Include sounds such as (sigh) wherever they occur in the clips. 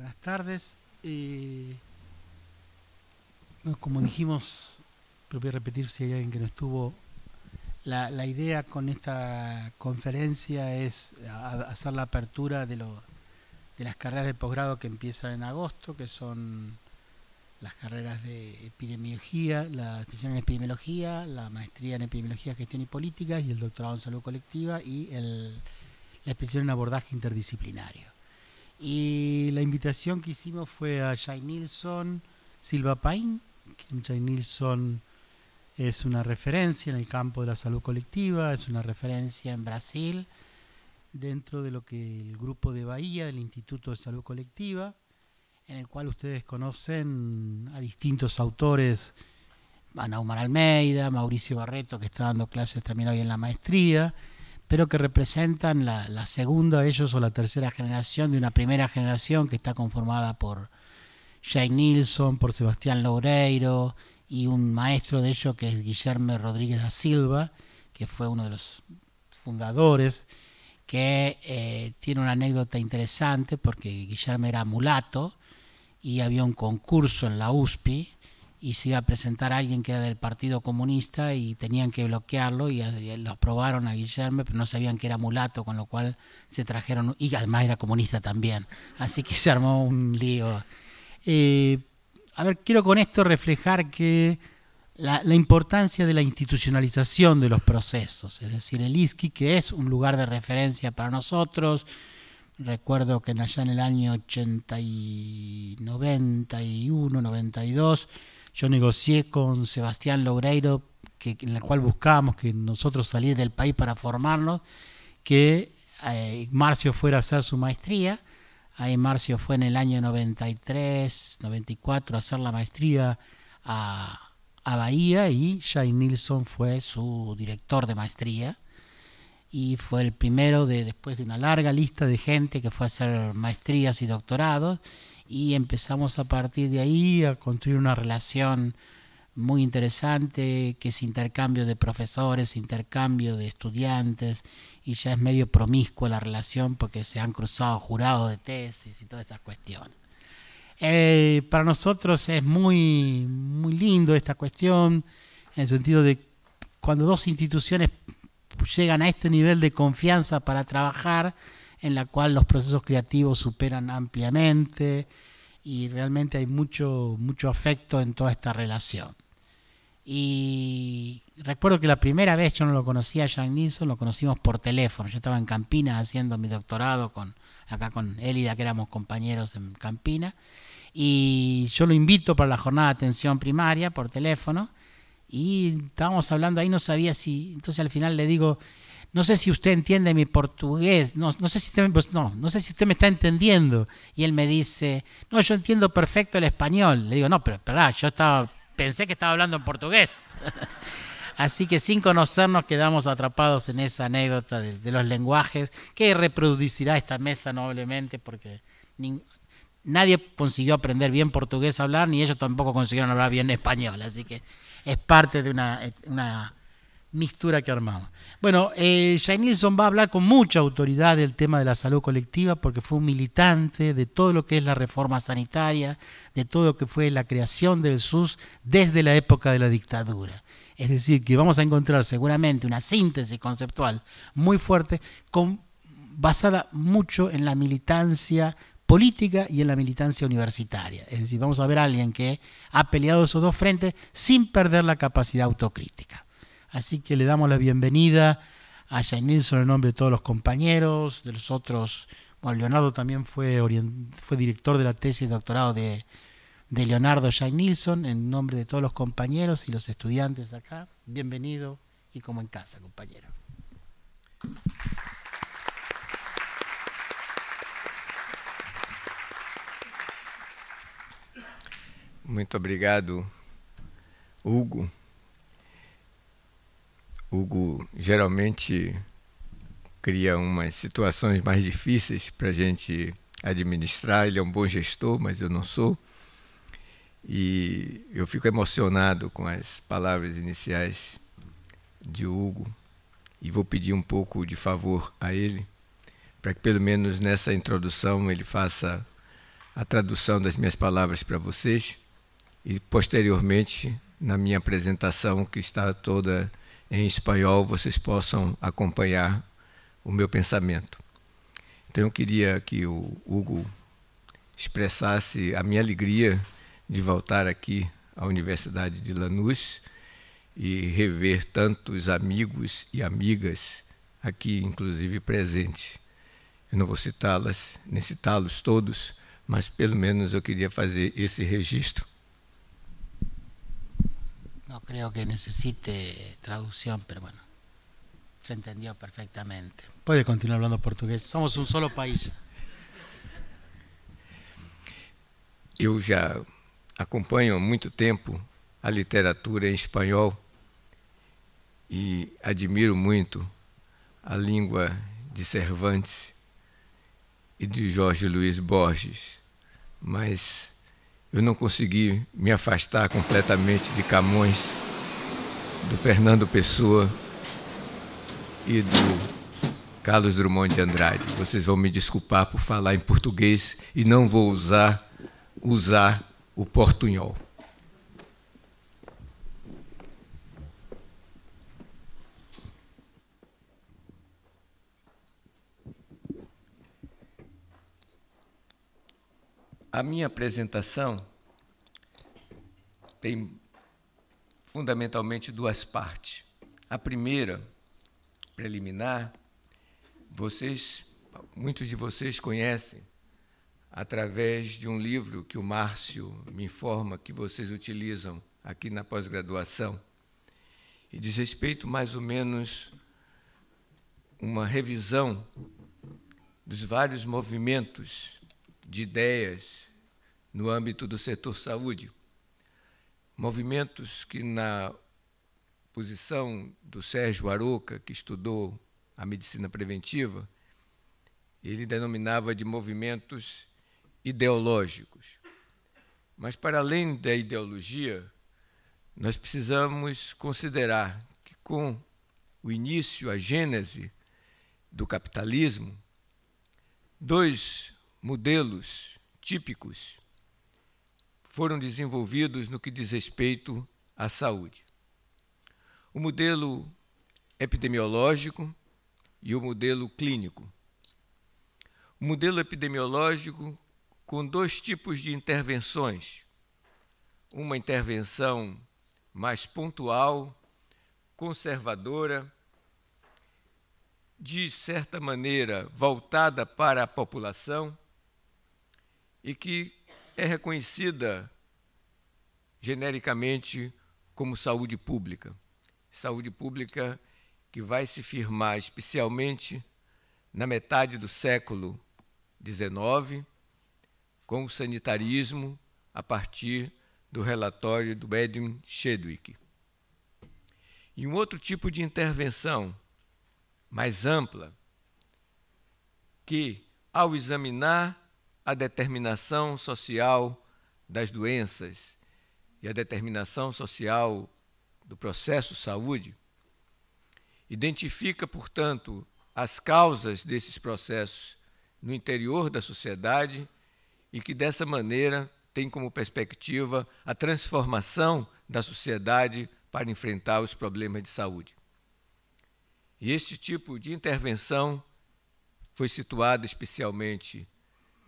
Buenas tardes. Eh, como dijimos, pero voy a repetir si hay alguien que no estuvo, la, idea con esta conferencia es hacer la apertura de, las carreras de posgrado que empiezan en agosto, que son las carreras de epidemiología, la especialización en epidemiología, la maestría en epidemiología, gestión y política y el doctorado en salud colectiva y el, la especialización en abordaje interdisciplinario. Y la invitación que hicimos fue a Jay Nilsson Silva Pain. Jay Nilsson es una referencia en el campo de la salud colectiva, es una referencia en Brasil, dentro de lo que el grupo de Bahía, del Instituto de Salud Colectiva, en el cual ustedes conocen a distintos autores, Anaumar Almeida, Mauricio Barreto, que está dando clases también hoy en la maestría, pero que representan la, segunda de ellos o la tercera generación de una primera generación que está conformada por Jane Nilsson, por Sebastián Loureiro y un maestro de ellos que es Guillermo Rodríguez da Silva, que fue uno de los fundadores, que eh, tiene una anécdota interesante porque Guillermo era mulato y había un concurso en la USPI y se iba a presentar a alguien que era del Partido Comunista y tenían que bloquearlo y, los eh, lo aprobaron a Guillermo, pero no sabían que era mulato, con lo cual se trajeron, y además era comunista también, así que (laughs) se armó un lío. Eh, a ver, quiero con esto reflejar que la, importancia de la institucionalización de los procesos, es decir, el ISKI, que es un lugar de referencia para nosotros, recuerdo que allá en el año 81, 91, 92, yo negocié con Sebastián Logreiro, que, en el cual buscábamos que nosotros salir del país para formarnos, que eh, Marcio fuera a hacer su maestría. Ahí Marcio fue en el año 93, 94 a hacer la maestría a, a Bahía y Jay Nilsson fue su director de maestría y fue el primero de, después de una larga lista de gente que fue a hacer maestrías y doctorados y empezamos a partir de ahí a construir una relación muy interesante, que es intercambio de profesores, intercambio de estudiantes, y ya es medio promiscua la relación porque se han cruzado jurados de tesis y todas esas cuestiones. Eh, para nosotros es muy, muy lindo esta cuestión, en el sentido de cuando dos instituciones llegan a este nivel de confianza para trabajar, en la cual los procesos creativos superan ampliamente y realmente hay mucho, mucho afecto en toda esta relación. Y recuerdo que la primera vez yo no lo conocía a Jack Nilsson, lo conocimos por teléfono. Yo estaba en Campinas haciendo mi doctorado con acá con Elida, que éramos compañeros en Campinas. Y yo lo invito para la jornada de atención primaria por teléfono. Y estábamos hablando ahí, no sabía si. Entonces al final le digo, no sé si usted entiende mi portugués, pues, no, no, sé si usted, me está entendiendo. Y él me dice, no, yo entiendo perfecto el español. Le digo, no, pero espera, yo estaba, pensé que estaba hablando en portugués. (laughs) Así que sin conocernos quedamos atrapados en esa anécdota de, los lenguajes que reproducirá esta mesa noblemente porque nadie consiguió aprender bien portugués a hablar ni ellos tampoco consiguieron hablar bien español. Así que es parte de una Mistura que armamos. Bueno, eh, Nilsson va a hablar con mucha autoridad del tema de la salud colectiva porque fue un militante de todo lo que es la reforma sanitaria, de todo lo que fue la creación del SUS desde la época de la dictadura. Es decir, que vamos a encontrar seguramente una síntesis conceptual muy fuerte basada mucho en la militancia política y en la militancia universitaria. Es decir, vamos a ver a alguien que ha peleado esos dos frentes sin perder la capacidad autocrítica. Así que le damos la bienvenida a Jay Nilsson en nombre de todos los compañeros, de los otros. Bueno, Leonardo también fue, director de la tesis de doctorado de, Leonardo Jay Nilsson en nombre de todos los compañeros y los estudiantes acá. Bienvenido y como en casa, compañero. Muchas obrigado, Hugo. Hugo geralmente cria umas situações mais difíceis para a gente administrar. Ele é um bom gestor, mas eu não sou. E eu fico emocionado com as palavras iniciais de Hugo e vou pedir um pouco de favor a ele, para que pelo menos nessa introdução ele faça a tradução das minhas palavras para vocês e posteriormente na minha apresentação que está toda em espanhol vocês possam acompanhar o meu pensamento. Então eu queria que o Hugo expressasse a minha alegria de voltar aqui à Universidade de Lanús e rever tantos amigos e amigas aqui, inclusive presentes. Eu não vou citá-las, nem citá-los todos, mas pelo menos eu queria fazer esse registro no creo que necesite traducción, pero bueno, se entendió perfectamente. Puede continuar hablando portugués, somos un solo país. Eu já acompanho há muito tempo a literatura em espanhol e admiro muito a língua de Cervantes e de Jorge Luiz Borges, mas eu não consegui me afastar completamente de Camões, do Fernando Pessoa e do Carlos Drummond de Andrade. Vocês vão me desculpar por falar em português e não vou usar usar o portunhol. A minha apresentação tem fundamentalmente duas partes. A primeira, preliminar, vocês, muitos de vocês conhecem através de um livro que o Márcio me informa que vocês utilizam aqui na pós-graduação, e diz respeito mais ou menos uma revisão dos vários movimentos de ideias no âmbito do setor saúde. Movimentos que, na posição do Sérgio Aroca, que estudou a medicina preventiva, ele denominava de movimentos ideológicos. Mas, para além da ideologia, nós precisamos considerar que, com o início, a gênese do capitalismo, dois modelos típicos foram desenvolvidos no que diz respeito à saúde. O modelo epidemiológico e o modelo clínico. O modelo epidemiológico com dois tipos de intervenções. Uma intervenção mais pontual, conservadora, de certa maneira voltada para a população e que é reconhecida genericamente como saúde pública. Saúde pública que vai se firmar especialmente na metade do século XIX, com o sanitarismo a partir do relatório do Edwin Chadwick. E um outro tipo de intervenção mais ampla, que, ao examinar a determinação social das doenças e a determinação social do processo saúde, identifica, portanto, as causas desses processos no interior da sociedade e que, dessa maneira, tem como perspectiva a transformação da sociedade para enfrentar os problemas de saúde. E este tipo de intervenção foi situado especialmente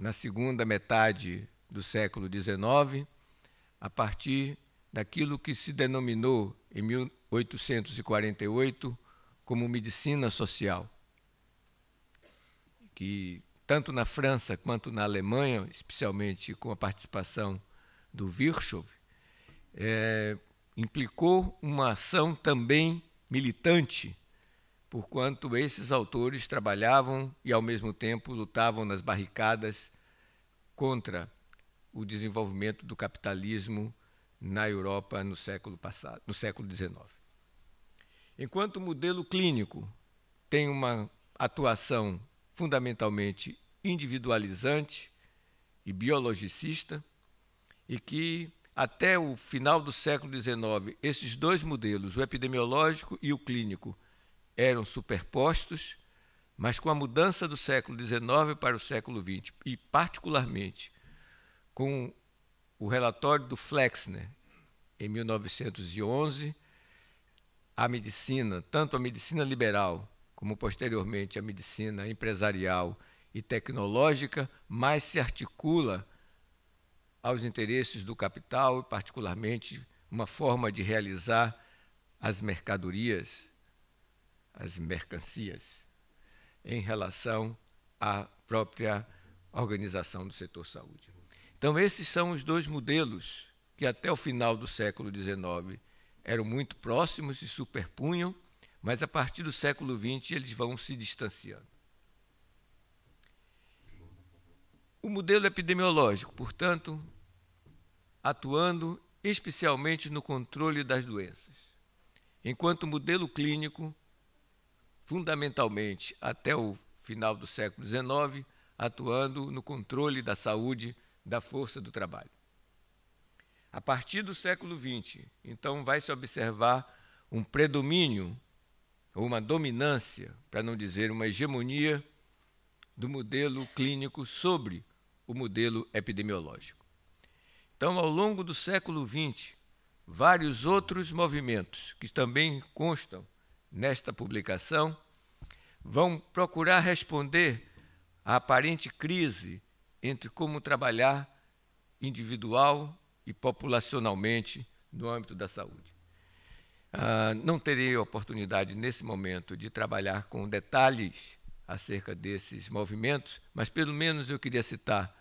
na segunda metade do século XIX, a partir daquilo que se denominou em 1848 como medicina social, que tanto na França quanto na Alemanha, especialmente com a participação do Virchow, é, implicou uma ação também militante porquanto esses autores trabalhavam e, ao mesmo tempo, lutavam nas barricadas contra o desenvolvimento do capitalismo na Europa no século passado, no século XIX. Enquanto o modelo clínico tem uma atuação fundamentalmente individualizante e biologicista, e que até o final do século XIX, esses dois modelos, o epidemiológico e o clínico, eram superpostos, mas com a mudança do século XIX para o século XX, e particularmente com o relatório do Flexner, em 1911, a medicina, tanto a medicina liberal como posteriormente a medicina empresarial e tecnológica, mais se articula aos interesses do capital, particularmente uma forma de realizar as mercadorias as mercancias, em relação à própria organização do setor saúde. Então, esses são os dois modelos que, até o final do século XIX, eram muito próximos, se superpunham, mas a partir do século XX eles vão se distanciando. O modelo epidemiológico, portanto, atuando especialmente no controle das doenças, enquanto o modelo clínico fundamentalmente até o final do século XIX, atuando no controle da saúde da força do trabalho. A partir do século XX, então, vai se observar um predomínio, ou uma dominância, para não dizer uma hegemonia, do modelo clínico sobre o modelo epidemiológico. Então, ao longo do século XX, vários outros movimentos que também constam nesta publicação, vão procurar responder à aparente crise entre como trabalhar individual e populacionalmente no âmbito da saúde. Ah, não terei oportunidade nesse momento de trabalhar com detalhes acerca desses movimentos, mas pelo menos eu queria citar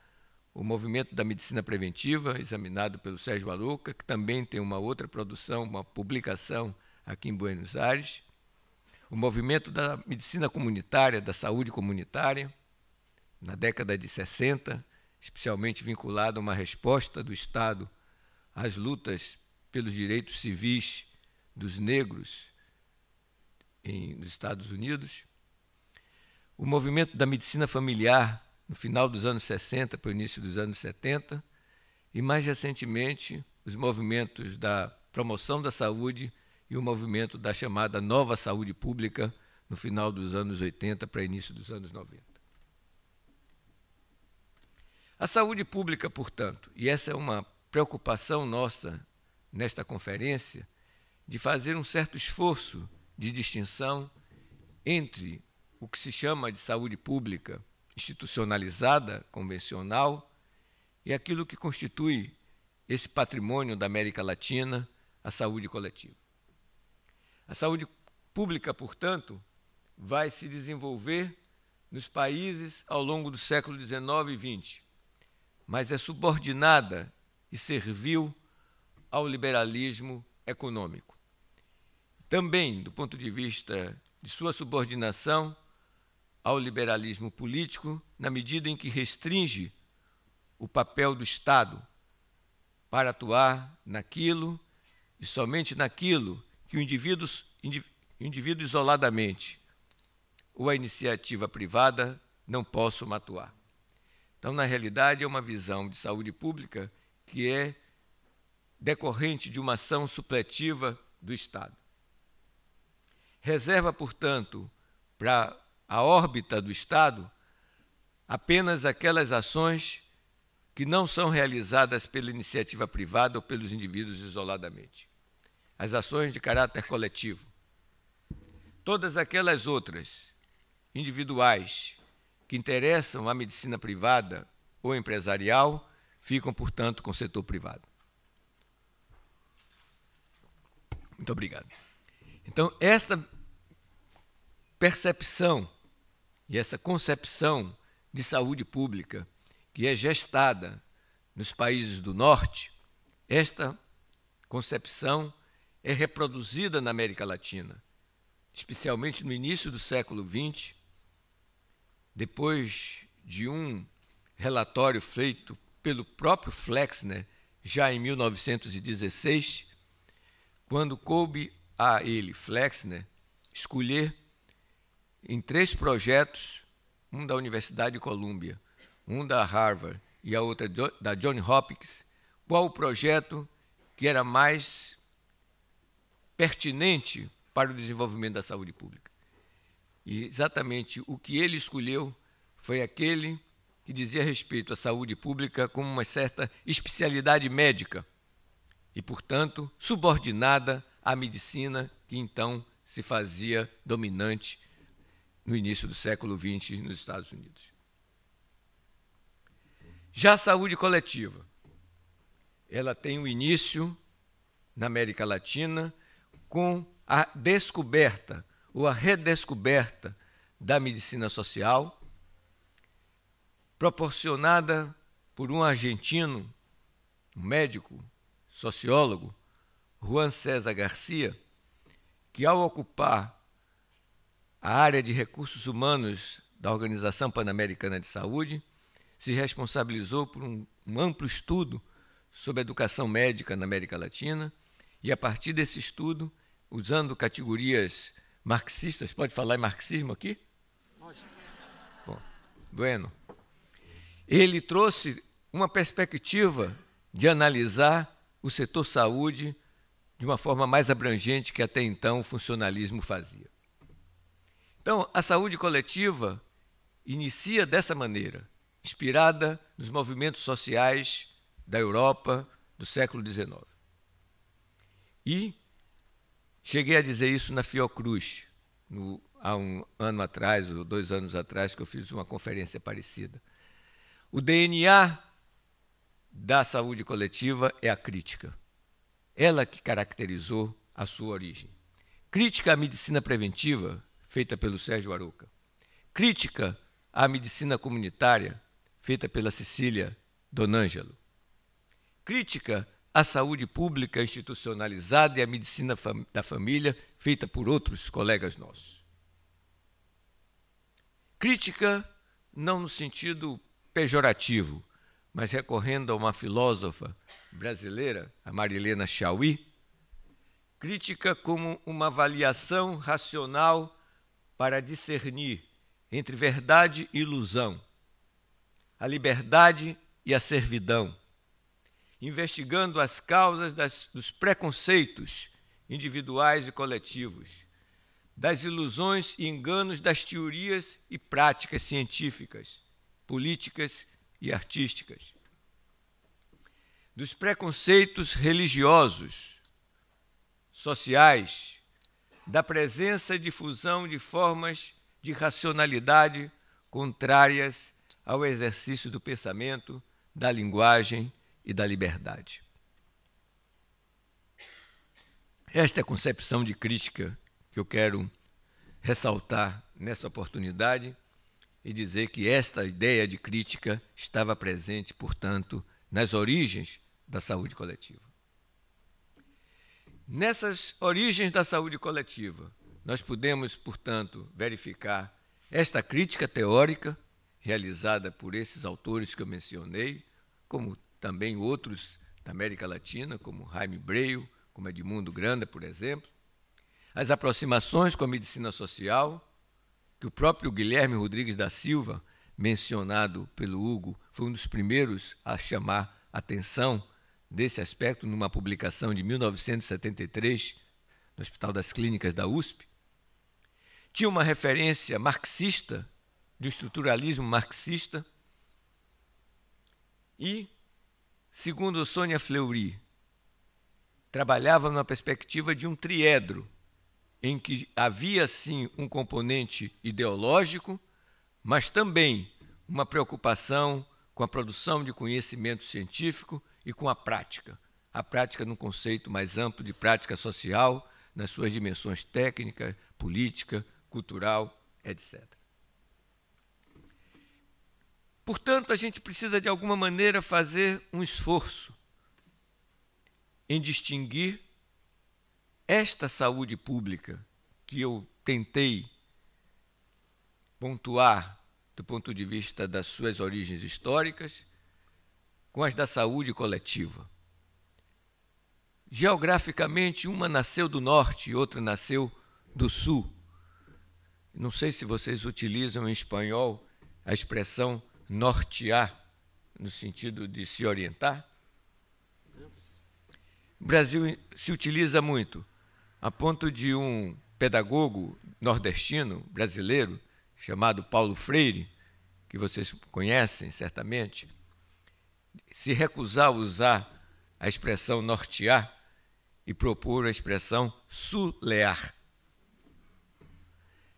o movimento da medicina preventiva, examinado pelo Sérgio Aluca, que também tem uma outra produção, uma publicação aqui em Buenos Aires, o movimento da medicina comunitária, da saúde comunitária, na década de 60, especialmente vinculado a uma resposta do Estado às lutas pelos direitos civis dos negros em, nos Estados Unidos. O movimento da medicina familiar no final dos anos 60 para o início dos anos 70 e, mais recentemente, os movimentos da promoção da saúde e o movimento da chamada Nova Saúde Pública no final dos anos 80 para início dos anos 90. A saúde pública, portanto, e essa é uma preocupação nossa nesta conferência, de fazer um certo esforço de distinção entre o que se chama de saúde pública institucionalizada, convencional, e aquilo que constitui esse patrimônio da América Latina, a saúde coletiva. A saúde pública, portanto, vai se desenvolver nos países ao longo do século XIX e XX, mas é subordinada e serviu ao liberalismo econômico. Também, do ponto de vista de sua subordinação ao liberalismo político, na medida em que restringe o papel do Estado para atuar naquilo e somente naquilo que o indivíduo, indivíduo isoladamente ou a iniciativa privada não possam atuar. Então, na realidade, é uma visão de saúde pública que é decorrente de uma ação supletiva do Estado. Reserva, portanto, para a órbita do Estado apenas aquelas ações que não são realizadas pela iniciativa privada ou pelos indivíduos isoladamente as ações de caráter coletivo. Todas aquelas outras, individuais, que interessam à medicina privada ou empresarial, ficam, portanto, com o setor privado. Muito obrigado. Então, esta percepção e essa concepção de saúde pública que é gestada nos países do norte, esta concepção é reproduzida na América Latina, especialmente no início do século XX, depois de um relatório feito pelo próprio Flexner já em 1916, quando coube a ele, Flexner, escolher em três projetos, um da Universidade de Columbia, um da Harvard e a outra da John Hopkins, qual o projeto que era mais pertinente para o desenvolvimento da saúde pública. E exatamente o que ele escolheu foi aquele que dizia respeito à saúde pública como uma certa especialidade médica e, portanto, subordinada à medicina que então se fazia dominante no início do século XX nos Estados Unidos. Já a saúde coletiva, ela tem o um início na América Latina com a descoberta ou a redescoberta da medicina social, proporcionada por um argentino, um médico, sociólogo, Juan César Garcia, que ao ocupar a área de recursos humanos da Organização Pan-Americana de Saúde, se responsabilizou por um, um amplo estudo sobre educação médica na América Latina e, a partir desse estudo, usando categorias marxistas, pode falar em marxismo aqui? Bom, bueno. Ele trouxe uma perspectiva de analisar o setor saúde de uma forma mais abrangente que até então o funcionalismo fazia. Então, a saúde coletiva inicia dessa maneira, inspirada nos movimentos sociais da Europa do século XIX. E Cheguei a dizer isso na Fiocruz, no, há um ano atrás, ou dois anos atrás, que eu fiz uma conferência parecida. O DNA da saúde coletiva é a crítica. Ela que caracterizou a sua origem. Crítica à medicina preventiva, feita pelo Sérgio Aroca. Crítica à medicina comunitária, feita pela Cecília Donângelo. Crítica a saúde pública institucionalizada e a medicina fam da família, feita por outros colegas nossos. Crítica, não no sentido pejorativo, mas recorrendo a uma filósofa brasileira, a Marilena Chauí, crítica como uma avaliação racional para discernir entre verdade e ilusão, a liberdade e a servidão, investigando as causas das, dos preconceitos individuais e coletivos, das ilusões e enganos das teorias e práticas científicas, políticas e artísticas, dos preconceitos religiosos, sociais, da presença e difusão de formas de racionalidade contrárias ao exercício do pensamento, da linguagem e da liberdade. Esta é a concepção de crítica que eu quero ressaltar nessa oportunidade e dizer que esta ideia de crítica estava presente, portanto, nas origens da saúde coletiva. Nessas origens da saúde coletiva, nós podemos, portanto, verificar esta crítica teórica realizada por esses autores que eu mencionei, como também outros da América Latina, como Jaime Breio, como Edmundo Granda, por exemplo, as aproximações com a medicina social, que o próprio Guilherme Rodrigues da Silva, mencionado pelo Hugo, foi um dos primeiros a chamar atenção desse aspecto numa publicação de 1973 no Hospital das Clínicas da USP. Tinha uma referência marxista, de estruturalismo marxista, e Segundo Sônia Fleury, trabalhava na perspectiva de um triedro, em que havia sim um componente ideológico, mas também uma preocupação com a produção de conhecimento científico e com a prática. A prática num conceito mais amplo de prática social, nas suas dimensões técnica, política, cultural, etc. Portanto, a gente precisa, de alguma maneira, fazer um esforço em distinguir esta saúde pública que eu tentei pontuar do ponto de vista das suas origens históricas com as da saúde coletiva. Geograficamente, uma nasceu do norte e outra nasceu do sul. Não sei se vocês utilizam em espanhol a expressão nortear, no sentido de se orientar? O Brasil se utiliza muito, a ponto de um pedagogo nordestino brasileiro, chamado Paulo Freire, que vocês conhecem certamente, se recusar a usar a expressão nortear e propor a expressão sulear,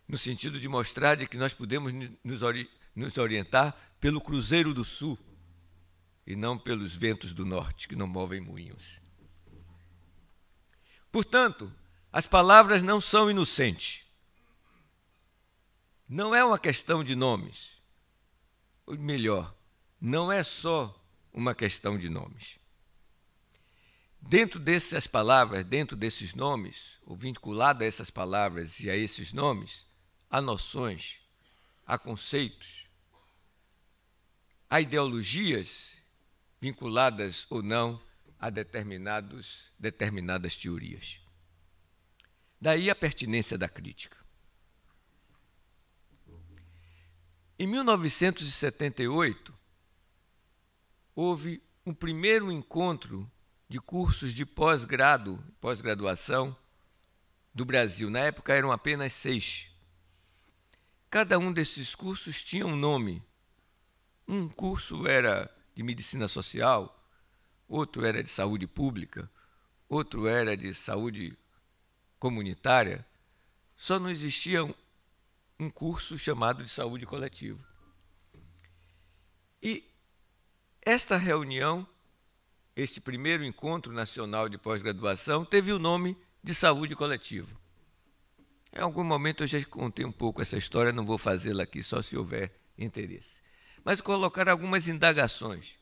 no sentido de mostrar de que nós podemos nos orientar pelo cruzeiro do sul e não pelos ventos do norte que não movem moinhos. Portanto, as palavras não são inocentes. Não é uma questão de nomes. Ou melhor, não é só uma questão de nomes. Dentro dessas palavras, dentro desses nomes, ou vinculado a essas palavras e a esses nomes, há noções, há conceitos, a ideologias vinculadas ou não a determinados, determinadas teorias. Daí a pertinência da crítica. Em 1978, houve um primeiro encontro de cursos de pós-grado, pós-graduação do Brasil. Na época eram apenas seis. Cada um desses cursos tinha um nome um curso era de medicina social, outro era de saúde pública, outro era de saúde comunitária. Só não existia um curso chamado de saúde coletiva. E esta reunião, este primeiro encontro nacional de pós-graduação, teve o nome de saúde coletiva. Em algum momento eu já contei um pouco essa história, não vou fazê-la aqui, só se houver interesse mas colocar algumas indagações.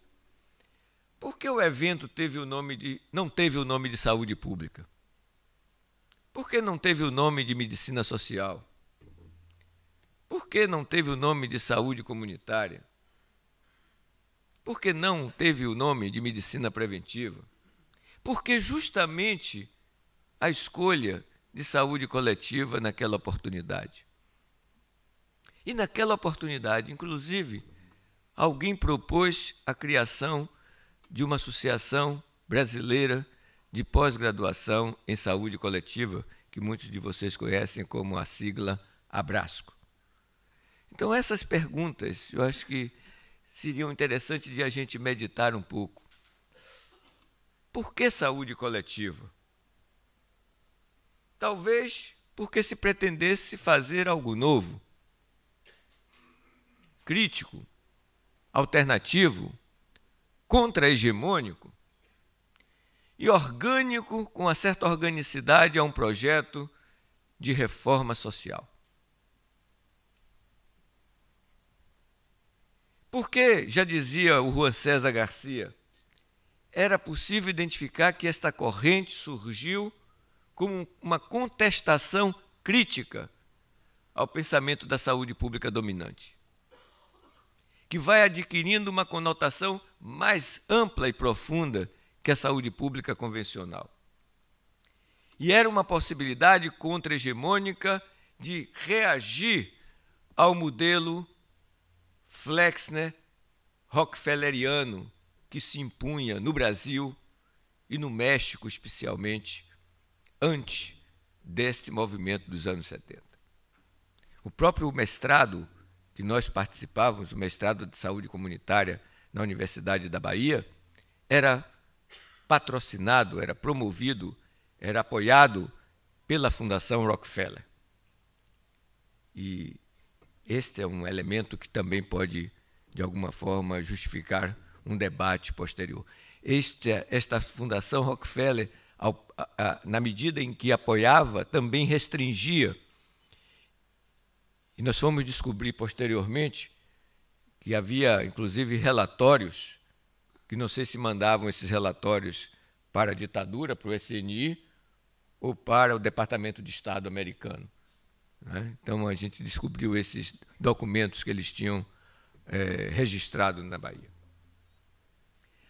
Por que o evento teve o nome de, não teve o nome de saúde pública? Por que não teve o nome de medicina social? Por que não teve o nome de saúde comunitária? Por que não teve o nome de medicina preventiva? Porque justamente a escolha de saúde coletiva naquela oportunidade. E naquela oportunidade, inclusive, alguém propôs a criação de uma associação brasileira de pós-graduação em saúde coletiva, que muitos de vocês conhecem como a sigla Abrasco. Então, essas perguntas eu acho que seriam interessantes de a gente meditar um pouco. Por que saúde coletiva? Talvez porque se pretendesse fazer algo novo, crítico, alternativo, contra-hegemônico e orgânico, com uma certa organicidade, a um projeto de reforma social. Porque, já dizia o Juan César Garcia, era possível identificar que esta corrente surgiu como uma contestação crítica ao pensamento da saúde pública dominante que vai adquirindo uma conotação mais ampla e profunda que a saúde pública convencional. E era uma possibilidade contra-hegemônica de reagir ao modelo Flexner Rockefelleriano que se impunha no Brasil e no México, especialmente, antes deste movimento dos anos 70. O próprio mestrado que nós participávamos, o mestrado de saúde comunitária na Universidade da Bahia, era patrocinado, era promovido, era apoiado pela Fundação Rockefeller. E este é um elemento que também pode, de alguma forma, justificar um debate posterior. Esta, esta Fundação Rockefeller, ao, a, a, na medida em que apoiava, também restringia e nós fomos descobrir posteriormente que havia, inclusive, relatórios, que não sei se mandavam esses relatórios para a ditadura, para o SNI, ou para o Departamento de Estado americano. Né? Então, a gente descobriu esses documentos que eles tinham é, registrado na Bahia.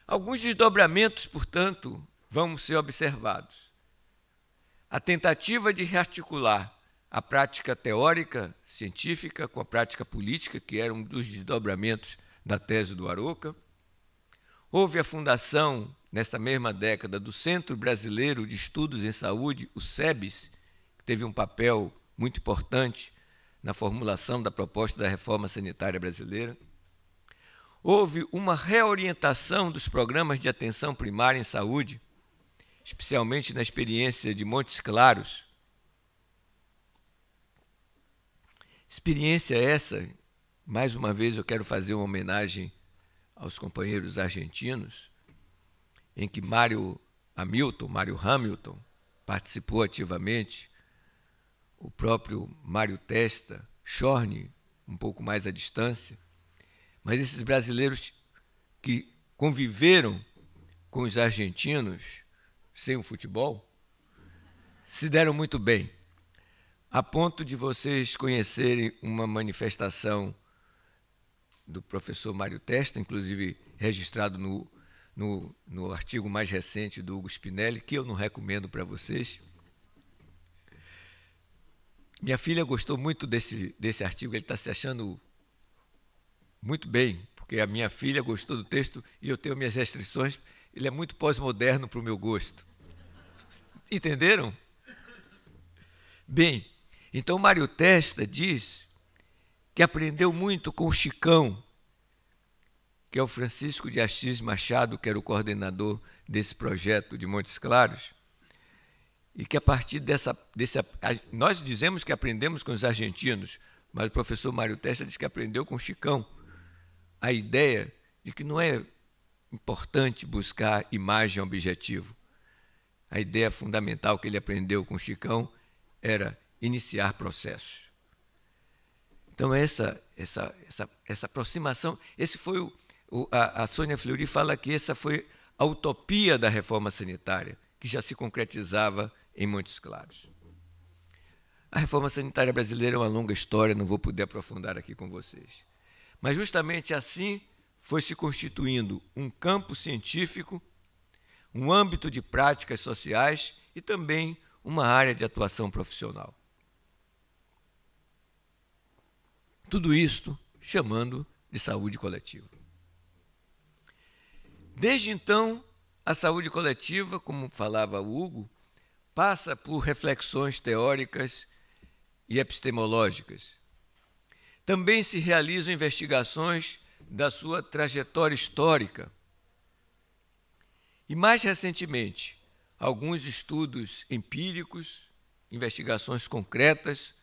Alguns desdobramentos, portanto, vão ser observados. A tentativa de rearticular a prática teórica científica com a prática política, que era um dos desdobramentos da tese do Aroca. Houve a fundação, nesta mesma década, do Centro Brasileiro de Estudos em Saúde, o SEBS, que teve um papel muito importante na formulação da proposta da reforma sanitária brasileira. Houve uma reorientação dos programas de atenção primária em saúde, especialmente na experiência de Montes Claros, Experiência é essa, mais uma vez eu quero fazer uma homenagem aos companheiros argentinos, em que Mário Hamilton, Mário Hamilton, participou ativamente, o próprio Mário Testa, Schorne, um pouco mais à distância, mas esses brasileiros que conviveram com os argentinos sem o futebol se deram muito bem a ponto de vocês conhecerem uma manifestação do professor Mário Testa, inclusive registrado no, no, no artigo mais recente do Hugo Spinelli, que eu não recomendo para vocês. Minha filha gostou muito desse, desse artigo, ele está se achando muito bem, porque a minha filha gostou do texto e eu tenho minhas restrições, ele é muito pós-moderno para o meu gosto. Entenderam? Bem, então, Mário Testa diz que aprendeu muito com Chicão, que é o Francisco de Assis Machado, que era o coordenador desse projeto de Montes Claros, e que a partir dessa. Desse, nós dizemos que aprendemos com os argentinos, mas o professor Mário Testa diz que aprendeu com Chicão a ideia de que não é importante buscar imagem objetivo. A ideia fundamental que ele aprendeu com Chicão era iniciar processos. Então, essa, essa, essa, essa aproximação, esse foi o, o a, a Sônia Fleury fala que essa foi a utopia da reforma sanitária, que já se concretizava em Montes Claros. A reforma sanitária brasileira é uma longa história, não vou poder aprofundar aqui com vocês. Mas justamente assim foi se constituindo um campo científico, um âmbito de práticas sociais e também uma área de atuação profissional. Tudo isto chamando de saúde coletiva. Desde então, a saúde coletiva, como falava Hugo, passa por reflexões teóricas e epistemológicas. Também se realizam investigações da sua trajetória histórica. E mais recentemente, alguns estudos empíricos, investigações concretas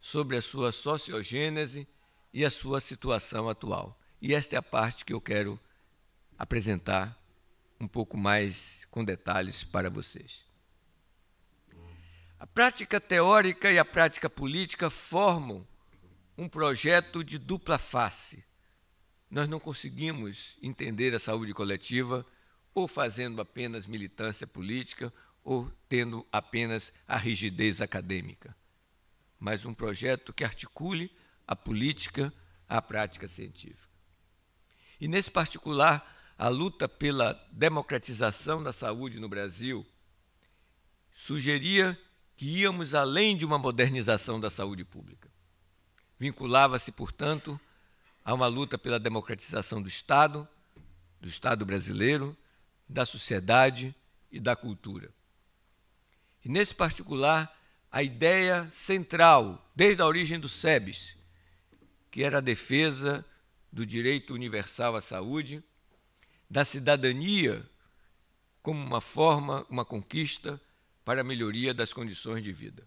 sobre a sua sociogênese e a sua situação atual. E esta é a parte que eu quero apresentar um pouco mais com detalhes para vocês. A prática teórica e a prática política formam um projeto de dupla face. Nós não conseguimos entender a saúde coletiva ou fazendo apenas militância política ou tendo apenas a rigidez acadêmica, mas um projeto que articule a política, à prática científica. E nesse particular, a luta pela democratização da saúde no Brasil sugeria que íamos além de uma modernização da saúde pública. Vinculava-se, portanto, a uma luta pela democratização do Estado, do Estado brasileiro, da sociedade e da cultura. E nesse particular, a ideia central, desde a origem do SEBS, que era a defesa do direito universal à saúde, da cidadania como uma forma, uma conquista para a melhoria das condições de vida.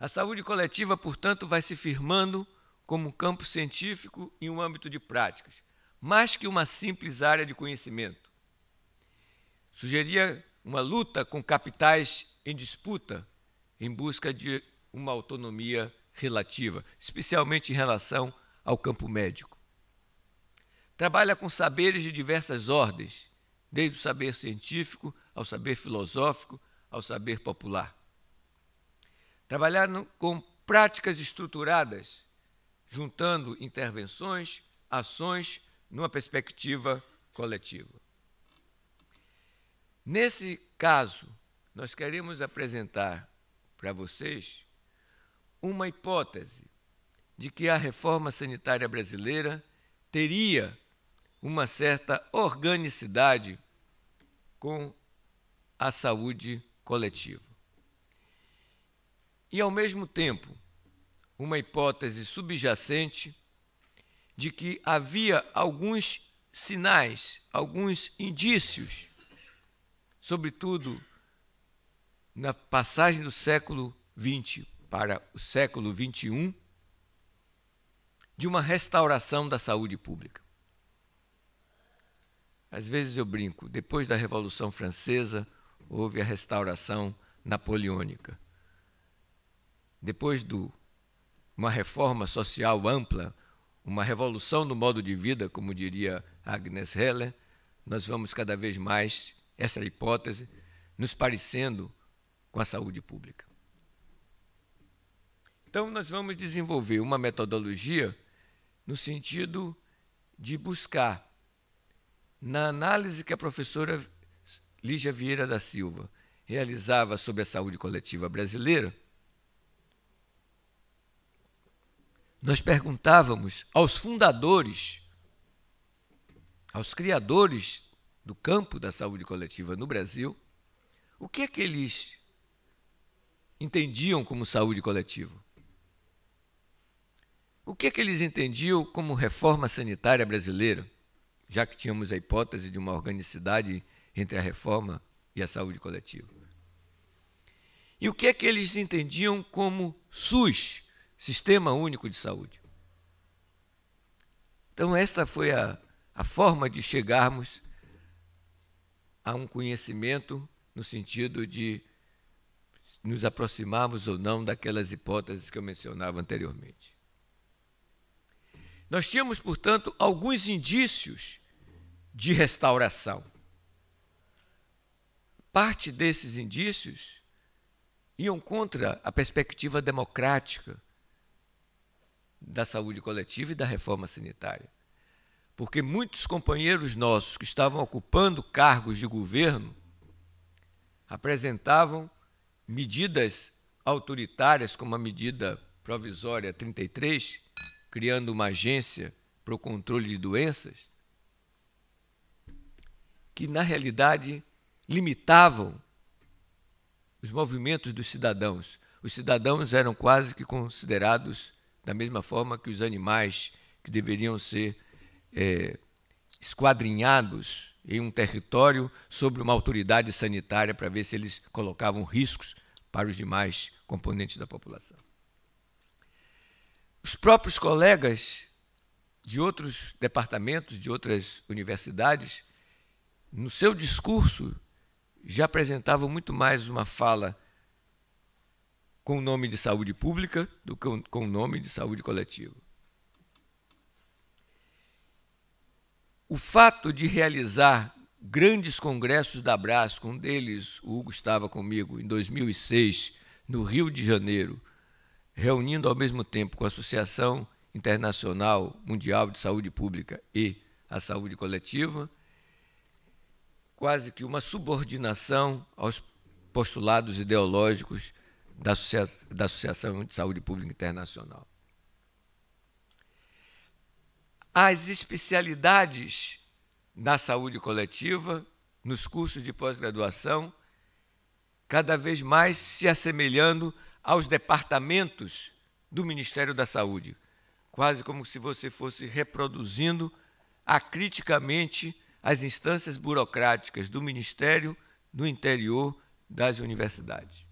A saúde coletiva, portanto, vai se firmando como um campo científico e um âmbito de práticas, mais que uma simples área de conhecimento. Sugeria uma luta com capitais em disputa em busca de uma autonomia relativa, especialmente em relação ao campo médico. Trabalha com saberes de diversas ordens, desde o saber científico ao saber filosófico ao saber popular. Trabalhar com práticas estruturadas, juntando intervenções, ações, numa perspectiva coletiva. Nesse caso, nós queremos apresentar para vocês uma hipótese de que a reforma sanitária brasileira teria uma certa organicidade com a saúde coletiva. E, ao mesmo tempo, uma hipótese subjacente de que havia alguns sinais, alguns indícios, sobretudo na passagem do século XX para o século XXI de uma restauração da saúde pública. Às vezes eu brinco, depois da Revolução Francesa, houve a restauração napoleônica. Depois de uma reforma social ampla, uma revolução no modo de vida, como diria Agnes Heller, nós vamos cada vez mais, essa é hipótese, nos parecendo com a saúde pública. Então, nós vamos desenvolver uma metodologia no sentido de buscar, na análise que a professora Lígia Vieira da Silva realizava sobre a saúde coletiva brasileira, nós perguntávamos aos fundadores, aos criadores do campo da saúde coletiva no Brasil, o que é que eles entendiam como saúde coletiva. O que, é que eles entendiam como reforma sanitária brasileira, já que tínhamos a hipótese de uma organicidade entre a reforma e a saúde coletiva? E o que é que eles entendiam como SUS, Sistema Único de Saúde? Então, essa foi a, a forma de chegarmos a um conhecimento no sentido de nos aproximarmos ou não daquelas hipóteses que eu mencionava anteriormente. Nós tínhamos, portanto, alguns indícios de restauração. Parte desses indícios iam contra a perspectiva democrática da saúde coletiva e da reforma sanitária. Porque muitos companheiros nossos que estavam ocupando cargos de governo apresentavam medidas autoritárias, como a medida provisória 33, criando uma agência para o controle de doenças, que na realidade limitavam os movimentos dos cidadãos. Os cidadãos eram quase que considerados da mesma forma que os animais que deveriam ser é, esquadrinhados em um território sobre uma autoridade sanitária para ver se eles colocavam riscos para os demais componentes da população. Os próprios colegas de outros departamentos, de outras universidades, no seu discurso, já apresentavam muito mais uma fala com o nome de saúde pública do que com o nome de saúde coletiva. O fato de realizar grandes congressos da Abraço, um deles, o Hugo estava comigo, em 2006, no Rio de Janeiro, reunindo ao mesmo tempo com a Associação Internacional Mundial de Saúde Pública e a Saúde Coletiva, quase que uma subordinação aos postulados ideológicos da, Associação de Saúde Pública Internacional. As especialidades na saúde coletiva, nos cursos de pós-graduação, cada vez mais se assemelhando aos departamentos do Ministério da Saúde, quase como se você fosse reproduzindo acriticamente as instâncias burocráticas do Ministério do Interior das universidades.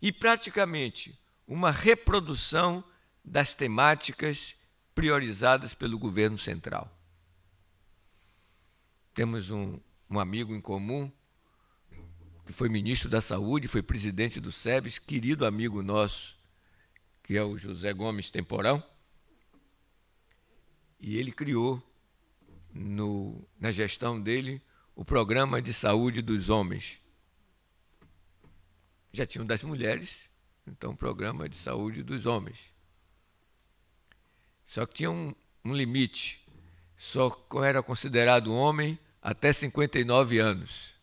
E praticamente uma reprodução das temáticas priorizadas pelo governo central. Temos um, um amigo em comum que foi ministro da Saúde, foi presidente do SEBS, querido amigo nosso, que é o José Gomes Temporão, e ele criou, no, na gestão dele, o Programa de Saúde dos Homens. Já tinha um das mulheres, então Programa de Saúde dos Homens. Só que tinha um, um limite, só era considerado homem até 59 anos.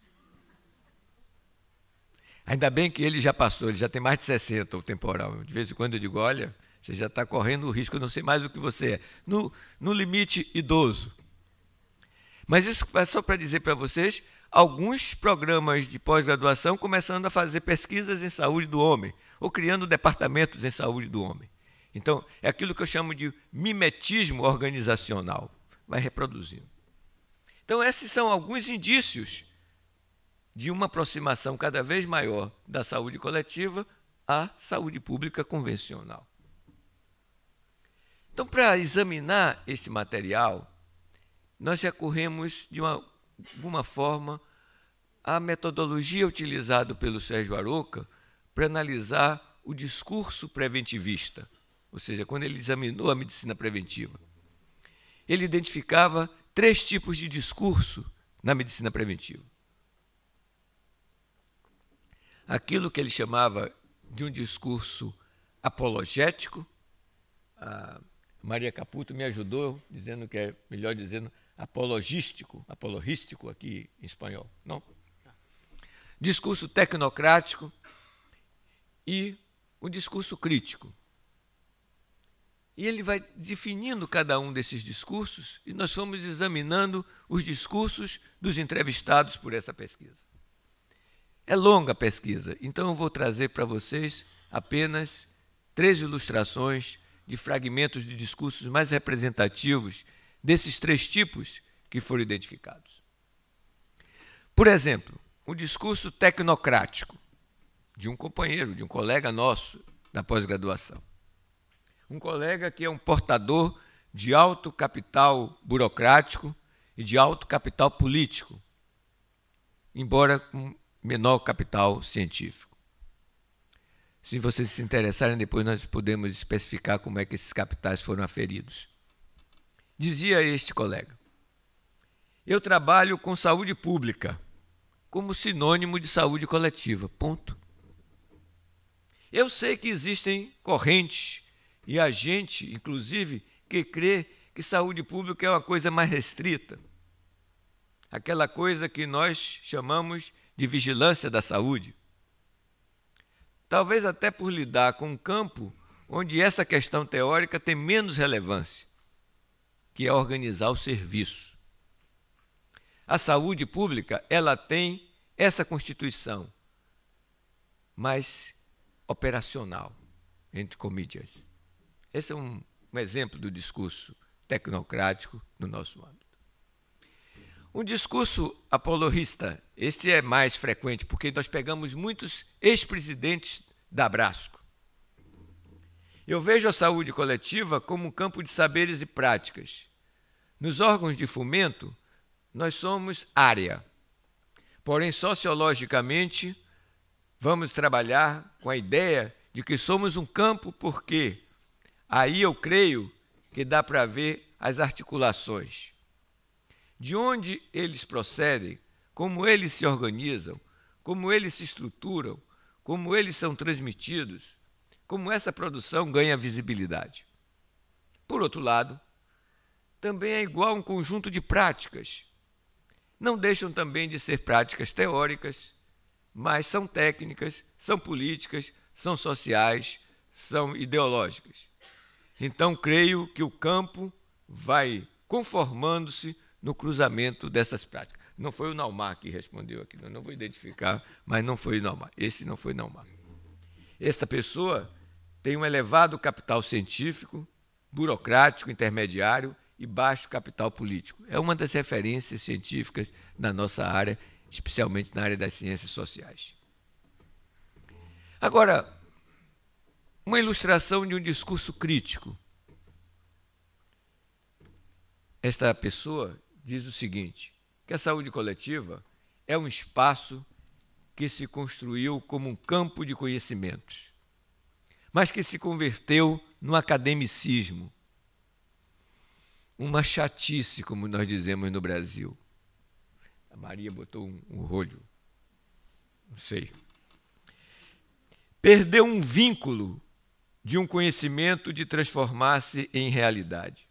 Ainda bem que ele já passou, ele já tem mais de 60 o temporal. De vez em quando eu digo, olha, você já está correndo o risco, eu não sei mais o que você é. No, no limite idoso. Mas isso é só para dizer para vocês alguns programas de pós-graduação começando a fazer pesquisas em saúde do homem, ou criando departamentos em saúde do homem. Então, é aquilo que eu chamo de mimetismo organizacional. Vai reproduzindo. Então, esses são alguns indícios de uma aproximação cada vez maior da saúde coletiva à saúde pública convencional. Então, para examinar este material, nós recorremos de uma, alguma forma à metodologia utilizada pelo Sérgio Aroca para analisar o discurso preventivista, ou seja, quando ele examinou a medicina preventiva. Ele identificava três tipos de discurso na medicina preventiva aquilo que ele chamava de um discurso apologético. A Maria Caputo me ajudou dizendo que é melhor dizendo apologístico, apologístico aqui em espanhol, não? Discurso tecnocrático e um discurso crítico. E ele vai definindo cada um desses discursos e nós fomos examinando os discursos dos entrevistados por essa pesquisa. É longa a pesquisa, então eu vou trazer para vocês apenas três ilustrações de fragmentos de discursos mais representativos desses três tipos que foram identificados. Por exemplo, o discurso tecnocrático de um companheiro, de um colega nosso da pós-graduação. Um colega que é um portador de alto capital burocrático e de alto capital político, embora com menor capital científico. Se vocês se interessarem, depois nós podemos especificar como é que esses capitais foram aferidos. Dizia este colega: Eu trabalho com saúde pública como sinônimo de saúde coletiva. Ponto. Eu sei que existem correntes e a gente, inclusive, que crê que saúde pública é uma coisa mais restrita. Aquela coisa que nós chamamos de vigilância da saúde, talvez até por lidar com um campo onde essa questão teórica tem menos relevância, que é organizar o serviço. A saúde pública, ela tem essa constituição, mas operacional, entre comídias. Esse é um, um exemplo do discurso tecnocrático no nosso ano. Um discurso apologista, este é mais frequente, porque nós pegamos muitos ex-presidentes da Brasco. Eu vejo a saúde coletiva como um campo de saberes e práticas. Nos órgãos de fomento, nós somos área. Porém, sociologicamente, vamos trabalhar com a ideia de que somos um campo, porque aí eu creio que dá para ver as articulações de onde eles procedem, como eles se organizam, como eles se estruturam, como eles são transmitidos, como essa produção ganha visibilidade. Por outro lado, também é igual um conjunto de práticas. Não deixam também de ser práticas teóricas, mas são técnicas, são políticas, são sociais, são ideológicas. Então, creio que o campo vai conformando-se no cruzamento dessas práticas. Não foi o Naumar que respondeu aqui, não, não vou identificar, mas não foi o Naumar. Esse não foi o Naumar. Esta pessoa tem um elevado capital científico, burocrático, intermediário e baixo capital político. É uma das referências científicas na nossa área, especialmente na área das ciências sociais. Agora, uma ilustração de um discurso crítico. Esta pessoa diz o seguinte: que a saúde coletiva é um espaço que se construiu como um campo de conhecimentos, mas que se converteu no academicismo. Uma chatice, como nós dizemos no Brasil. A Maria botou um, um rolho. Não sei. Perdeu um vínculo de um conhecimento de transformar-se em realidade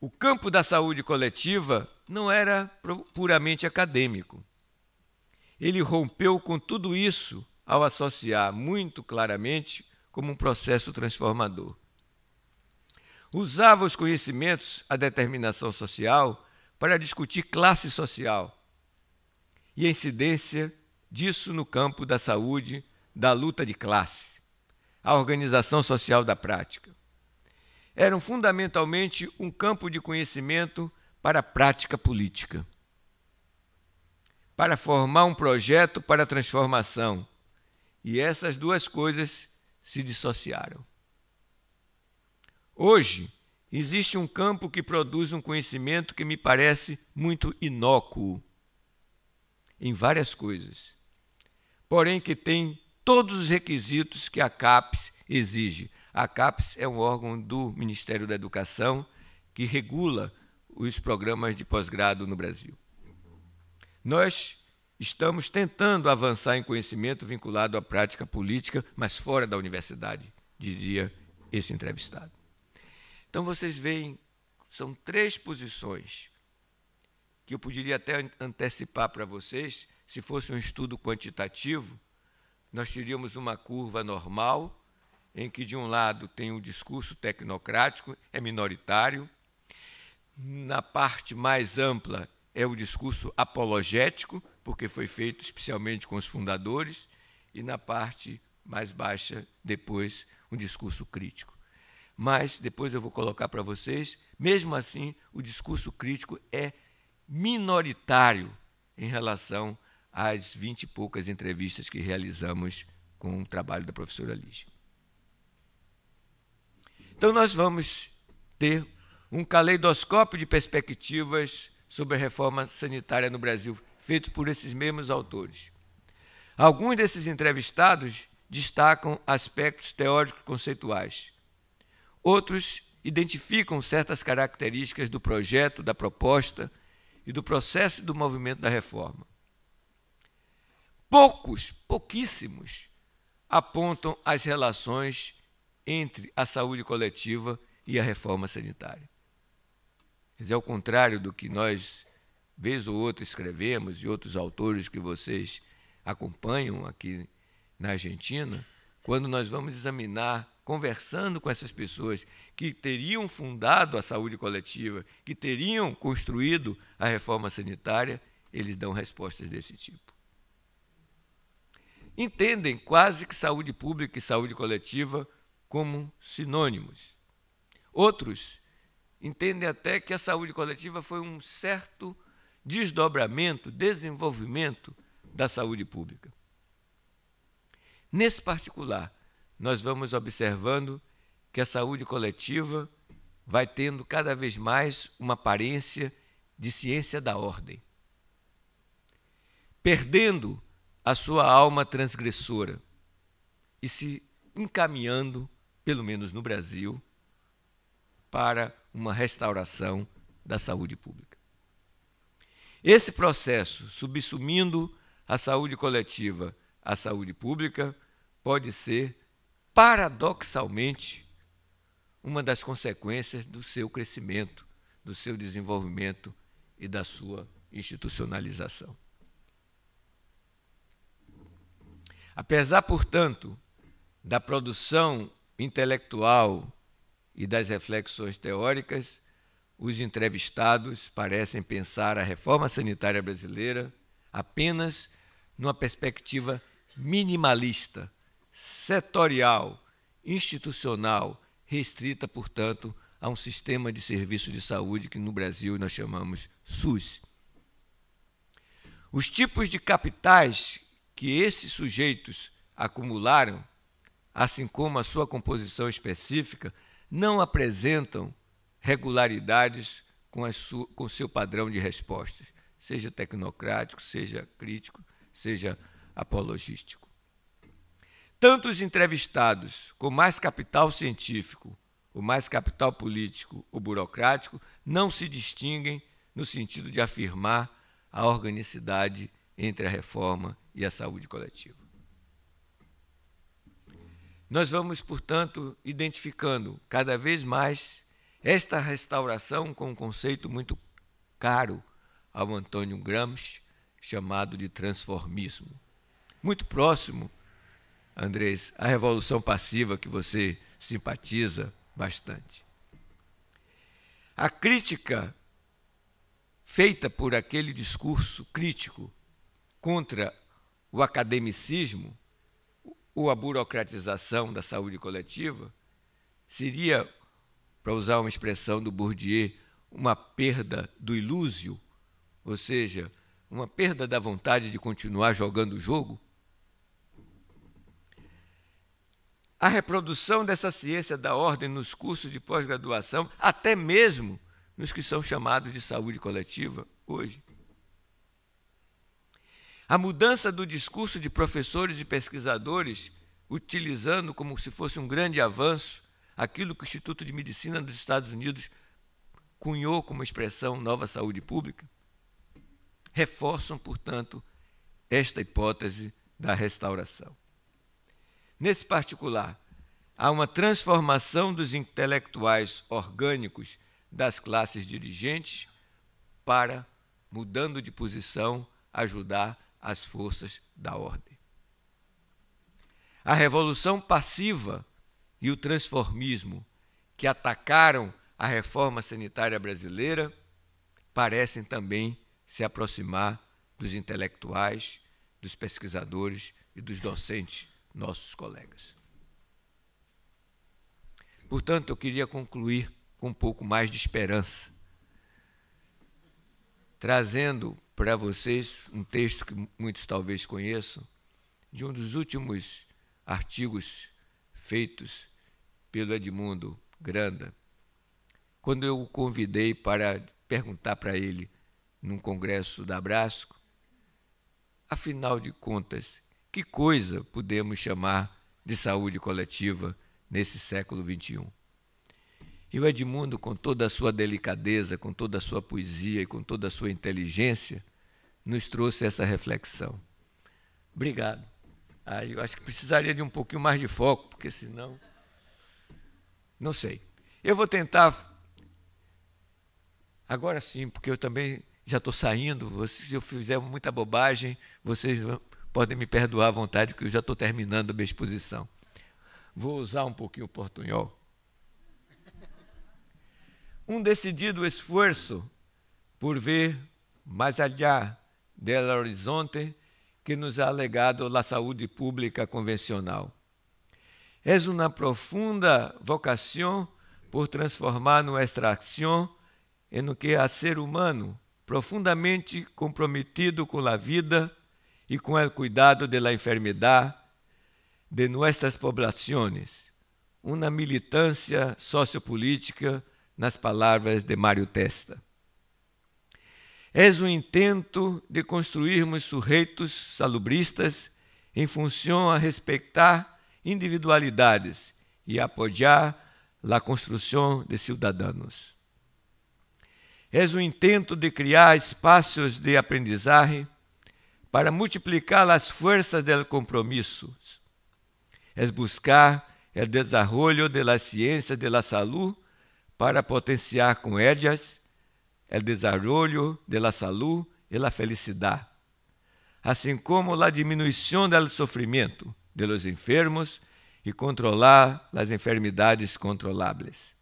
o campo da saúde coletiva não era puramente acadêmico. Ele rompeu com tudo isso ao associar muito claramente como um processo transformador. Usava os conhecimentos, a determinação social, para discutir classe social e a incidência disso no campo da saúde, da luta de classe, a organização social da prática eram fundamentalmente um campo de conhecimento para a prática política, para formar um projeto para a transformação. E essas duas coisas se dissociaram. Hoje, existe um campo que produz um conhecimento que me parece muito inócuo em várias coisas, porém que tem todos os requisitos que a CAPES exige a CAPES é um órgão do Ministério da Educação que regula os programas de pós-grado no Brasil. Nós estamos tentando avançar em conhecimento vinculado à prática política, mas fora da universidade, dizia esse entrevistado. Então vocês veem, são três posições que eu poderia até antecipar para vocês, se fosse um estudo quantitativo, nós teríamos uma curva normal em que, de um lado, tem o discurso tecnocrático, é minoritário, na parte mais ampla é o discurso apologético, porque foi feito especialmente com os fundadores, e na parte mais baixa, depois, um discurso crítico. Mas depois eu vou colocar para vocês, mesmo assim, o discurso crítico é minoritário em relação às vinte e poucas entrevistas que realizamos com o trabalho da professora Lígia. Então, nós vamos ter um caleidoscópio de perspectivas sobre a reforma sanitária no Brasil, feito por esses mesmos autores. Alguns desses entrevistados destacam aspectos teóricos conceituais. Outros identificam certas características do projeto, da proposta e do processo do movimento da reforma. Poucos, pouquíssimos, apontam as relações entre a saúde coletiva e a reforma sanitária. Mas é o contrário do que nós, vez ou outra, escrevemos e outros autores que vocês acompanham aqui na Argentina, quando nós vamos examinar, conversando com essas pessoas que teriam fundado a saúde coletiva, que teriam construído a reforma sanitária, eles dão respostas desse tipo. Entendem quase que saúde pública e saúde coletiva como sinônimos. Outros entendem até que a saúde coletiva foi um certo desdobramento, desenvolvimento da saúde pública. Nesse particular, nós vamos observando que a saúde coletiva vai tendo cada vez mais uma aparência de ciência da ordem, perdendo a sua alma transgressora e se encaminhando pelo menos no Brasil, para uma restauração da saúde pública. Esse processo, subsumindo a saúde coletiva à saúde pública, pode ser, paradoxalmente, uma das consequências do seu crescimento, do seu desenvolvimento e da sua institucionalização. Apesar, portanto, da produção intelectual e das reflexões teóricas, os entrevistados parecem pensar a reforma sanitária brasileira apenas numa perspectiva minimalista, setorial, institucional, restrita, portanto, a um sistema de serviço de saúde que no Brasil nós chamamos SUS. Os tipos de capitais que esses sujeitos acumularam assim como a sua composição específica, não apresentam regularidades com, com seu padrão de respostas, seja tecnocrático, seja crítico, seja apologístico. Tanto os entrevistados com mais capital científico, o mais capital político ou burocrático não se distinguem no sentido de afirmar a organicidade entre a reforma e a saúde coletiva. Nós vamos, portanto, identificando cada vez mais esta restauração com um conceito muito caro ao Antônio Gramsci, chamado de transformismo. Muito próximo, Andrés, à revolução passiva que você simpatiza bastante. A crítica feita por aquele discurso crítico contra o academicismo ou a burocratização da saúde coletiva, seria, para usar uma expressão do Bourdieu, uma perda do ilúzio, ou seja, uma perda da vontade de continuar jogando o jogo? A reprodução dessa ciência da ordem nos cursos de pós-graduação, até mesmo nos que são chamados de saúde coletiva hoje, a mudança do discurso de professores e pesquisadores, utilizando como se fosse um grande avanço aquilo que o Instituto de Medicina dos Estados Unidos cunhou como expressão nova saúde pública, reforçam, portanto, esta hipótese da restauração. Nesse particular, há uma transformação dos intelectuais orgânicos das classes dirigentes para, mudando de posição, ajudar as forças da ordem. A revolução passiva e o transformismo que atacaram a reforma sanitária brasileira parecem também se aproximar dos intelectuais, dos pesquisadores e dos docentes, nossos colegas. Portanto, eu queria concluir com um pouco mais de esperança, trazendo para vocês um texto que muitos talvez conheçam, de um dos últimos artigos feitos pelo Edmundo Granda, quando eu o convidei para perguntar para ele num congresso da Brasco, afinal de contas, que coisa podemos chamar de saúde coletiva nesse século XXI? E o Edmundo, com toda a sua delicadeza, com toda a sua poesia e com toda a sua inteligência, nos trouxe essa reflexão. Obrigado. Ah, eu acho que precisaria de um pouquinho mais de foco, porque senão. Não sei. Eu vou tentar. Agora sim, porque eu também já estou saindo. Se eu fizer muita bobagem, vocês podem me perdoar à vontade, que eu já estou terminando a minha exposição. Vou usar um pouquinho o portunhol. Um decidido esforço por ver mais allá Del Horizonte que nos ha legado la saúde pública convencional. É uma profunda vocação por transformar nossa ação em no que a é ser humano profundamente comprometido com la vida e com el cuidado de la de nuestras poblaciones. uma militância sociopolítica nas palavras de Mário Testa. És o intento de construirmos sujeitos salubristas em função a respeitar individualidades e apoiar a construção de cidadãos. És o intento de criar espaços de aprendizagem para multiplicar as forças do compromisso. És buscar o desenvolvimento da ciência de la saúde para potenciar com elas el desarrollo de la salud y la felicidad, así como la disminución del sufrimiento de los enfermos y controlar las enfermedades controlables.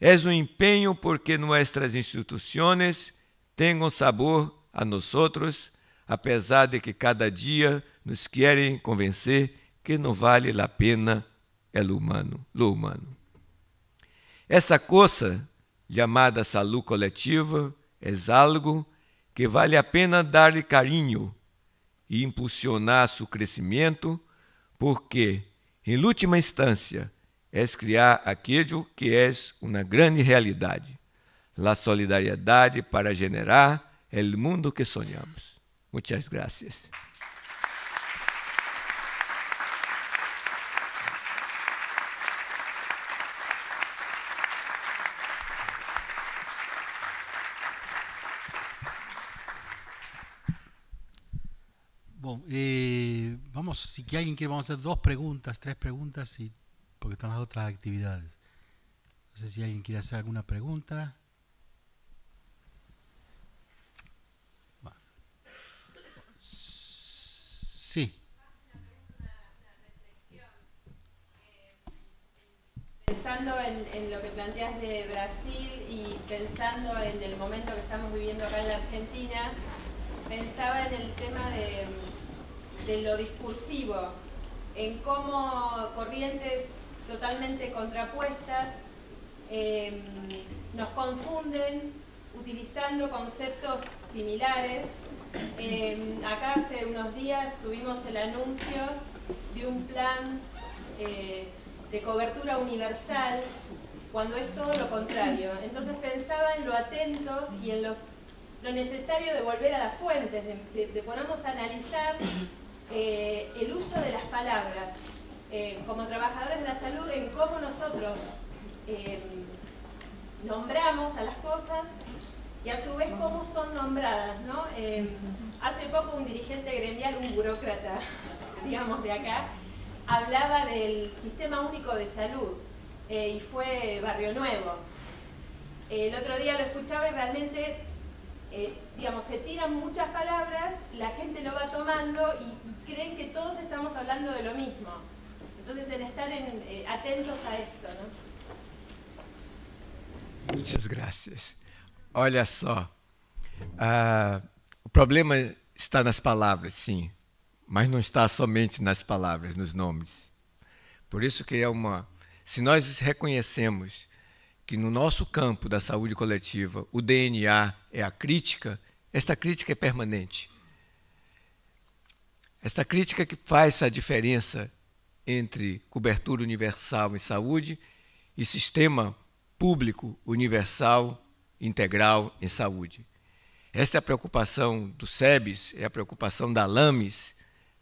Es un empeño porque nuestras instituciones tengan sabor a nosotros, apesar de que cada día nos querem convencer que não vale a pena elo humano, lo humano. Essa coça chamada saúde coletiva, é algo que vale a pena dar-lhe carinho e impulsionar seu crescimento, porque, em última instância, é criar aquilo que é uma grande realidade, a solidariedade para generar o mundo que sonhamos. Muitas graças. Eh, vamos, si alguien quiere, vamos a hacer dos preguntas, tres preguntas, y, porque están las otras actividades. No sé si alguien quiere hacer alguna pregunta. Sí. pensando en, en, lo que planteas de Brasil y pensando en el momento que estamos viviendo acá en la Argentina, pensaba en el tema de de lo discursivo, en cómo corrientes totalmente contrapuestas em, nos confunden utilizando conceptos similares. Em, acá hace unos días tuvimos el anuncio de un plan eh, de cobertura universal cuando es todo lo contrario. Entonces pensaba en lo atentos y en lo, necesario de volver a las fuentes, de, de ponernos a analizar eh, el uso de las palabras eh, como trabajadores de la salud en cómo nosotros eh, nombramos a las cosas y a su vez cómo son nombradas. hace poco un dirigente gremial, un burócrata, (laughs) digamos, de acá, hablaba del sistema único de salud y fue Barrio Nuevo. El otro día lo escuchaba y realmente digamos, se tiran muchas palabras, la gente lo va tomando y creen que todos estamos hablando de lo mismo. Entonces, el estar en, eh, atentos a esto, ¿no? Muchas gracias. Olha só, ah, o problema está nas palavras, sim, mas não está somente nas palavras, nos nomes. Por isso que é uma, se nós reconhecemos que no nosso campo da saúde coletiva o DNA é a crítica, esta crítica é permanente. Esta crítica que faz a diferença entre cobertura universal em saúde e sistema público universal integral em saúde. Essa é a preocupação do SEBS, é a preocupação da LAMES,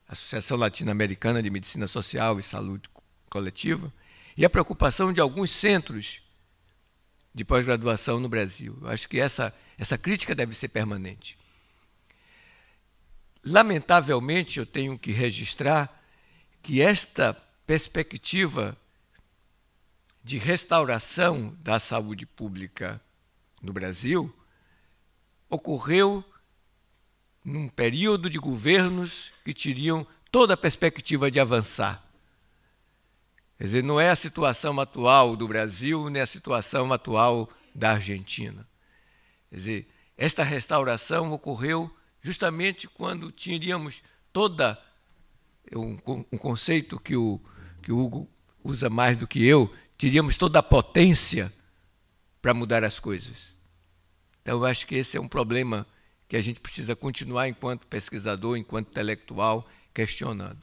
Associação Latino-Americana de Medicina Social e Saúde Coletiva, e a preocupação de alguns centros de pós-graduação no Brasil. Eu acho que essa, essa crítica deve ser permanente. Lamentavelmente, eu tenho que registrar que esta perspectiva de restauração da saúde pública no Brasil ocorreu num período de governos que teriam toda a perspectiva de avançar. Quer dizer, não é a situação atual do Brasil, nem a situação atual da Argentina. Quer dizer, esta restauração ocorreu justamente quando tínhamos toda é um, um conceito que o, que o Hugo usa mais do que eu, teríamos toda a potência para mudar as coisas. Então, eu acho que esse é um problema que a gente precisa continuar, enquanto pesquisador, enquanto intelectual, questionando.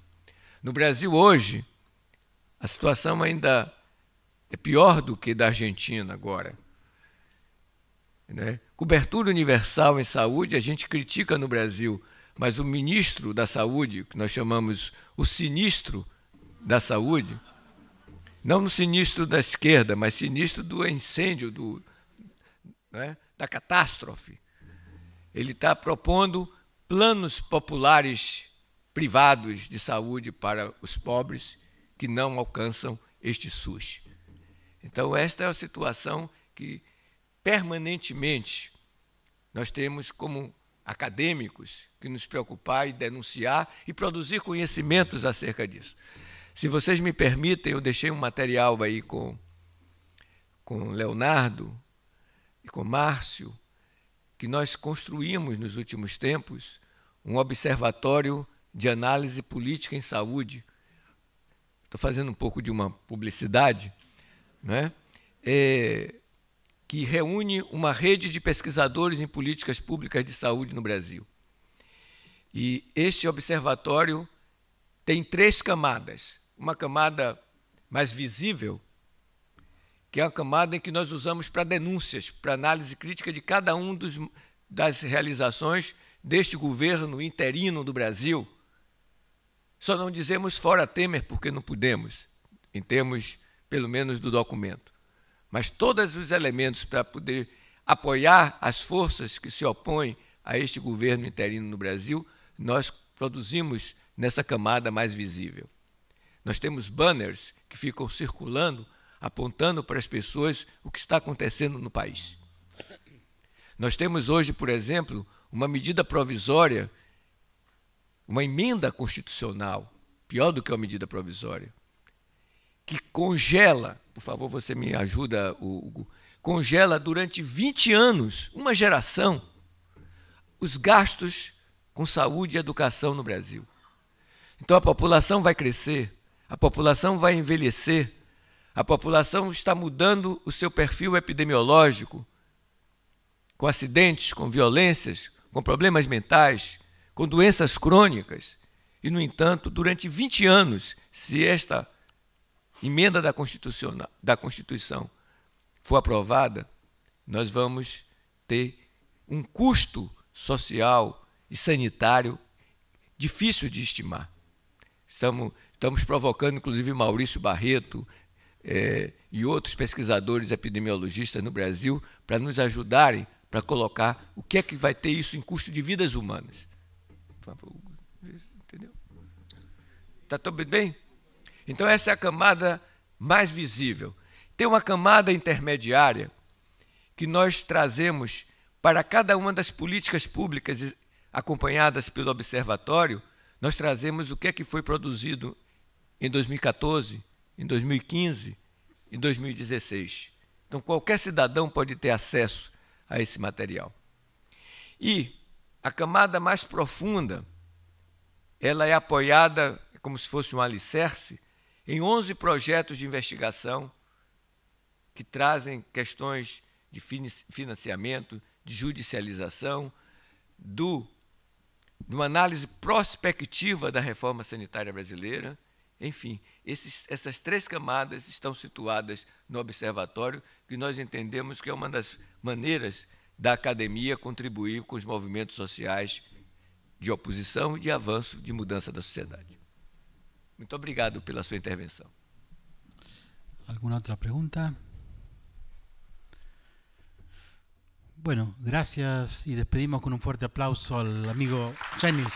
No Brasil, hoje, a situação ainda é pior do que da Argentina agora. Né? Cobertura universal em saúde, a gente critica no Brasil, mas o ministro da saúde, que nós chamamos o sinistro da saúde, não no sinistro da esquerda, mas sinistro do incêndio, do, né, da catástrofe. Ele está propondo planos populares privados de saúde para os pobres que não alcançam este SUS. Então, esta é a situação que permanentemente. Nós temos como acadêmicos que nos preocupar e denunciar e produzir conhecimentos acerca disso. Se vocês me permitem, eu deixei um material aí com com Leonardo e com Márcio que nós construímos nos últimos tempos um observatório de análise política em saúde. Estou fazendo um pouco de uma publicidade, né? É, é que reúne uma rede de pesquisadores em políticas públicas de saúde no Brasil. E este observatório tem três camadas. Uma camada mais visível, que é a camada em que nós usamos para denúncias, para análise crítica de cada um dos, das realizações deste governo interino do Brasil. Só não dizemos fora Temer porque não podemos, em termos, pelo menos, do documento mas todos os elementos para poder apoiar as forças que se opõem a este governo interino no Brasil, nós produzimos nessa camada mais visível. Nós temos banners que ficam circulando, apontando para as pessoas o que está acontecendo no país. Nós temos hoje, por exemplo, uma medida provisória, uma emenda constitucional, pior do que uma medida provisória, que congela por favor, você me ajuda, Hugo, congela durante 20 anos, uma geração, os gastos com saúde e educação no Brasil. Então a população vai crescer, a população vai envelhecer, a população está mudando o seu perfil epidemiológico, com acidentes, com violências, com problemas mentais, com doenças crônicas. E, no entanto, durante 20 anos, se esta emenda da Constituição, da Constituição for aprovada, nós vamos ter um custo social e sanitário difícil de estimar. Estamos, estamos provocando, inclusive, Maurício Barreto é, e outros pesquisadores epidemiologistas no Brasil para nos ajudarem para colocar o que é que vai ter isso em custo de vidas humanas. Entendeu? Está tudo bem? Então, essa é a camada mais visível. Tem uma camada intermediária que nós trazemos para cada uma das políticas públicas acompanhadas pelo observatório, nós trazemos o que é que foi produzido em 2014, em 2015, em 2016. Então, qualquer cidadão pode ter acesso a esse material. E a camada mais profunda, ela é apoiada é como se fosse um alicerce em 11 projetos de investigação que trazem questões de financiamento, de judicialização, do, de uma análise prospectiva da reforma sanitária brasileira. Enfim, esses, essas três camadas estão situadas no observatório, que nós entendemos que é uma das maneiras da academia contribuir com os movimentos sociais de oposição e de avanço de mudança da sociedade. Muito obrigado pela su intervención. ¿Alguna otra pregunta? Bueno, gracias y despedimos con un fuerte aplauso al amigo Janis.